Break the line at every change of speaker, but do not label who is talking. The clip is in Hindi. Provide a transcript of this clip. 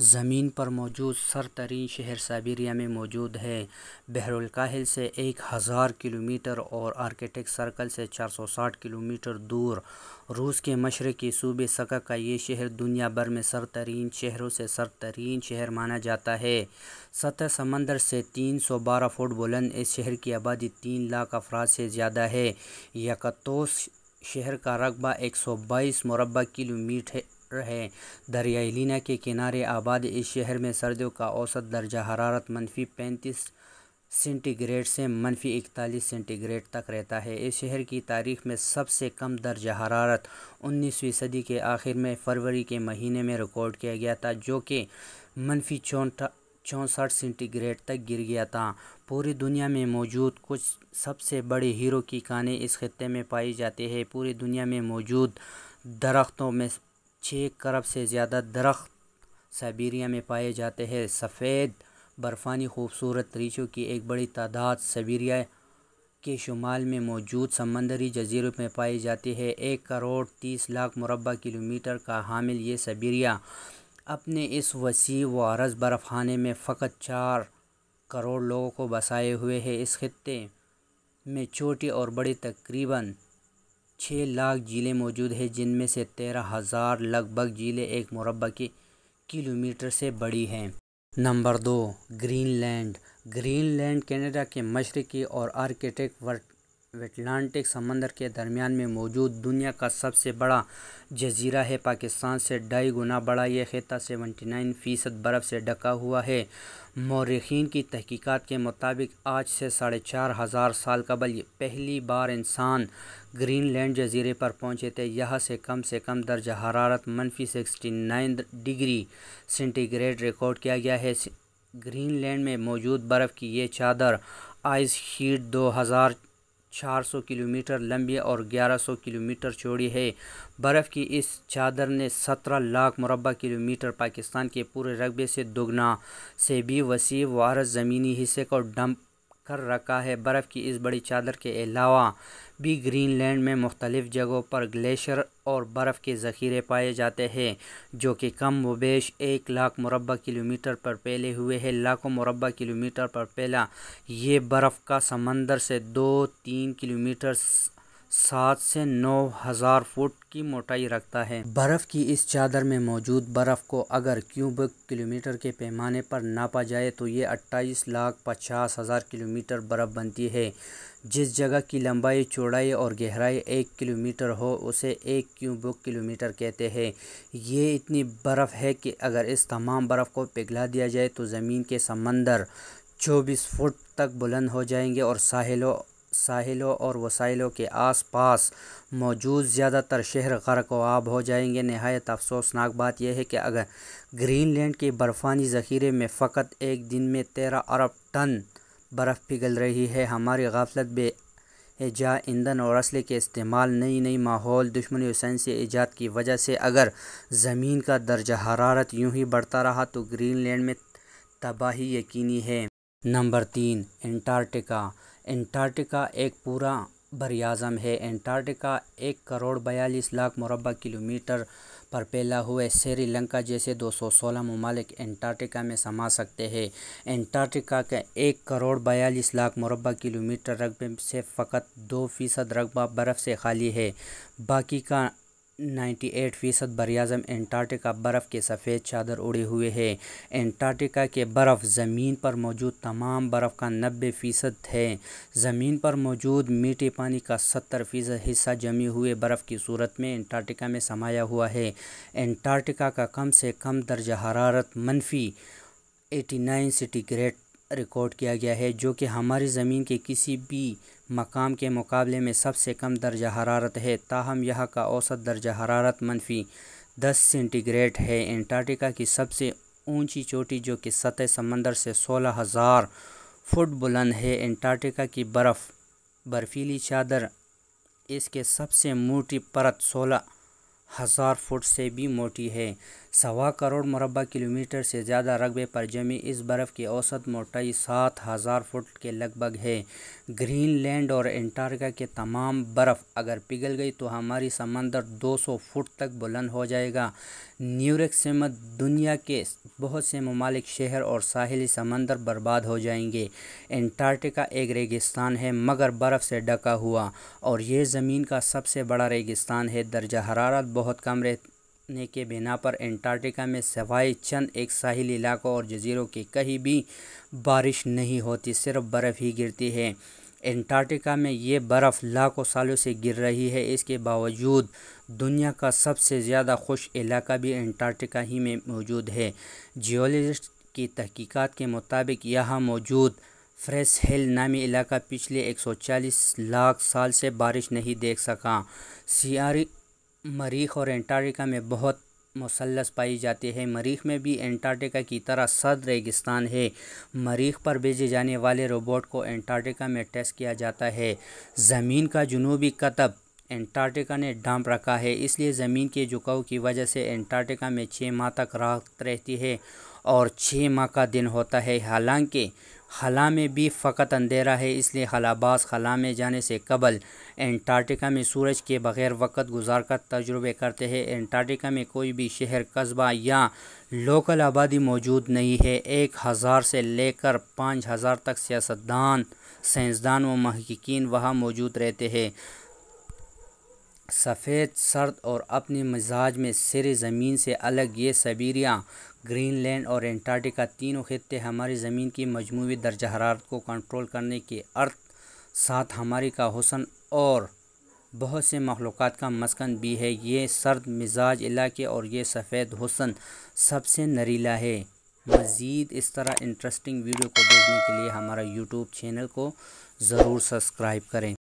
ज़मीन पर मौजूद सर तरीन शहर साइबेरिया में मौजूद है बहरुलकाहिल से एक हज़ार किलोमीटर और आर्किटेक्ट सर्कल से 460 किलोमीटर दूर रूस के मशरक़ी सूबे सका का ये शहर दुनिया भर में सर तरीन शहरों से सर तरीन शहर माना जाता है सतह समंदर से 312 फुट बुलंद इस शहर की आबादी तीन लाख अफराद से ज़्यादा है यकतोस शहर का रकबा बाईस मुरबा किलोमीटर है दरियाई लीना के किनारे आबाद इस शहर में सर्दियों का औसत दर्जा हरारत मनफी पैंतीस सेंटीग्रेड से मनफी इकतालीस सेंटीग्रेड तक रहता है इस शहर की तारीख में सबसे कम दर्जा हरारत उन्नीसवीं सदी के आखिर में फरवरी के महीने में रिकॉर्ड किया गया था जो कि मनफी चौंठा चौंसठ सेंटीग्रेड तक गिर गया था पूरी दुनिया में मौजूद कुछ सबसे बड़े हीरो की खाने इस खत्े में पाई जाती है पूरी दुनिया में मौजूद दरख्तों में छः करब से ज़्यादा दरख्त साइबेरिया में पाए जाते हैं सफ़ेद बर्फ़ानी खूबसूरत रीछों की एक बड़ी तादाद साइबेरिया के शुमाल में मौजूद समंदरी जजीरों में पाई जाती है एक करोड़ तीस लाख मुरबा किलोमीटर का हामिल ये साइबेरिया अपने इस वसी व अरस बर्फ़ाने में फ़कत चार करोड़ लोगों को बसाए हुए है इस खत्े में छोटी और बड़ी तकरीबन छः लाख झीलें मौजूद हैं जिनमें से तेरह हज़ार लगभग झीलें एक मुरबा के किलोमीटर से बड़ी हैं नंबर दो ग्रीनलैंड ग्रीनलैंड कनाडा के मशरक़ी और आर्किटेक्ट अटलांटिक समंदर के दरमियान में मौजूद दुनिया का सबसे बड़ा जजीरा है पाकिस्तान से ढाई गुना बड़ा यह खिता 79 फ़ीसद बर्फ़ से ढका हुआ है मौरखीन की तहकीकात के मुताबिक आज से साढ़े चार हज़ार साल कबल पहली बार इंसान ग्रीनलैंड जजीरे पर पहुंचे थे यहाँ से कम से कम दर्ज हरारत मनफी sixty nine degree centigrade record किया गया है ग्रीनलैंड में मौजूद बर्फ़ की ये चादर आइस दो हज़ार 400 किलोमीटर लंबी और 1100 किलोमीटर चौड़ी है बर्फ़ की इस चादर ने 17 लाख मुरबा किलोमीटर पाकिस्तान के पूरे रकबे से दोगुना से भी वसी वारस ज़मीनी हिस्से को डंप कर रखा है बर्फ़ की इस बड़ी चादर के अलावा भी ग्रीनलैंड में मुख्तलिफ़ जगहों पर ग्लेशियर और बर्फ़ के ज़ख़ीरे पाए जाते हैं जो कि कम वेश एक लाख मुरबा किलोमीटर पर फैले हुए है लाखों मुरबा किलोमीटर पर फैला ये बर्फ़ का समंदर से दो तीन किलोमीटर सात से नौ हजार फुट की मोटाई रखता है बर्फ की इस चादर में मौजूद बर्फ को अगर क्यूबिक किलोमीटर के पैमाने पर नापा जाए तो ये अट्ठाईस लाख पचास हजार किलोमीटर बर्फ बनती है जिस जगह की लंबाई चौड़ाई और गहराई एक किलोमीटर हो उसे एक क्यूबिक किलोमीटर कहते हैं ये इतनी बर्फ़ है कि अगर इस तमाम बर्फ़ को पिघला दिया जाए तो ज़मीन के समंदर चौबीस फुट तक बुलंद हो जाएंगे और साहिलों साहिलों और वसाइलों के आसपास मौजूद ज़्यादातर शहर गर्क आब हो जाएंगे नहायत अफसोसनाक बात यह है कि अगर ग्रीनलैंड के बर्फ़ानी ज़ख़ीरे में फ़कत एक दिन में तेरह अरब टन बर्फ़ पिघल रही है हमारी गाफलत बे एजा ईंधन और असले के इस्तेमाल नई नई माहौल दुश्मनी और साइंसी ईजाद की वजह से अगर ज़मीन का दर्ज हरारत यूं ही बढ़ता रहा तो ग्रीनलैंड में तबाही यकीनी है नंबर तीन एंटार्टिका एंटार्टिका एक पूरा बरियाज़म है एंटार्टिका एक करोड़ बयालीस लाख मुरबा किलोमीटर पर फैला हुआ श्रीलंका जैसे दो सौ सोलह ममालिक एंटार्टिका में समा सकते हैं एंटार्टिका का एक करोड़ बयालीस लाख मुरबा किलोमीटर रकबे से फ़कत दो फ़ीसद रकबा बर्फ़ से खाली है बाकी का 98 फीसद बरआज़म एंटार्टिका बर्फ़ के सफ़ेद चादर उड़े हुए है एंटार्टिका के बर्फ़ ज़मीन पर मौजूद तमाम बर्फ़ का नब्बे फ़ीसद है ज़मीन पर मौजूद मीठे पानी का सत्तर फ़ीसद हिस्सा जमे हुए बर्फ़ की सूरत में एंटार्टिका में समाया हुआ है एंटार्टिका का कम से कम दर्ज हरारत मनफी एटी नाइन सेंटीग्रेड रिकॉर्ड किया गया है जो कि हमारी ज़मीन के किसी भी मकाम के मुकाबले में सबसे कम दर्ज हरारत है ताहम यहाँ का औसत दर्ज हरारत मनफी दस सेंटीग्रेड है एंटार्टिका की सबसे ऊंची चोटी जो कि सतह समंदर से सोलह हज़ार फुट बुलंद है एंटार्टिका की बर्फ़ बर्फीली चादर इसके सबसे मोटी परत सोलह हज़ार फुट से भी मोटी है सवा करोड़ मरबा किलोमीटर से ज़्यादा रकबे पर जमी इस बर्फ़ की औसत मोटाई सात हज़ार फुट के लगभग है ग्रीनलैंड और एंटार्का के तमाम बर्फ़ अगर पिघल गई तो हमारी समंदर 200 फुट तक बुलंद हो जाएगा न्यूयॉर्क समेत दुनिया के बहुत से ममालिक शहर और साहिली समंदर बर्बाद हो जाएंगे एंटार्टिका एक रेगिस्तान है मगर बर्फ़ से ढका हुआ और ये ज़मीन का सबसे बड़ा रेगिस्तान है दर्जा हरारत बहुत कम रहने के बिना पर एंटार्क्टिका में सवाए चंद एक साहिल इलाकों और जजीरों की कहीं भी बारिश नहीं होती सिर्फ बर्फ़ ही गिरती है एंटार्क्टिका में ये बर्फ़ लाखों सालों से गिर रही है इसके बावजूद दुनिया का सबसे ज़्यादा खुश इलाका भी एंटार्क्टिका ही में मौजूद है जियोलॉजिस्ट की तहकीकात के मुताबिक यहाँ मौजूद फ्रेश हिल नामी इलाका पिछले 140 लाख साल से बारिश नहीं देख सका सियारी मरीख और एंटार्टिका में बहुत मुसलस पाई जाती है मरीख में भी एंटार्टिका की तरह सर्द रेगिस्तान है मरीख पर भेजे जाने वाले रोबोट को एंटार्टिका में टेस्ट किया जाता है ज़मीन का जनूबी कतब एंटार्टिका ने डांप रखा है इसलिए ज़मीन के झुकाव की वजह से एंटार्टिका में छः माह तक राहत रहती है और छः माह का दिन होता है हालांकि खला में भी फ़कत अंधेरा है इसलिए खलाबाज खला में जाने से कबल एंटार्टिका में सूरज के बग़ैर वक़्त गुजार कर तजुर्बे करते हैं एंटार्टिका में कोई भी शहर कस्बा या लोकल आबादी मौजूद नहीं है एक हज़ार से लेकर पाँच हज़ार तक सियासतदान साइंसदान व महकिन वहाँ मौजूद रहते हैं सफ़ेद सर्द और अपने मिजाज में सिर ज़मीन से अलग ये ग्रीन ग्रीनलैंड और एंटार्टिका तीनों खत्े हमारी ज़मीन की मजमू दर्ज हरारत को कंट्रोल करने के अर्थ साथ हमारी का हुसन और बहुत से मखलूक़ का मस्कन भी है ये सर्द मिजाज इलाके और ये सफ़ेद हुसन सबसे नरीला है मज़ीद इस तरह इंटरेस्टिंग वीडियो को देखने के लिए हमारा यूट्यूब चैनल को ज़रूर सब्सक्राइब करें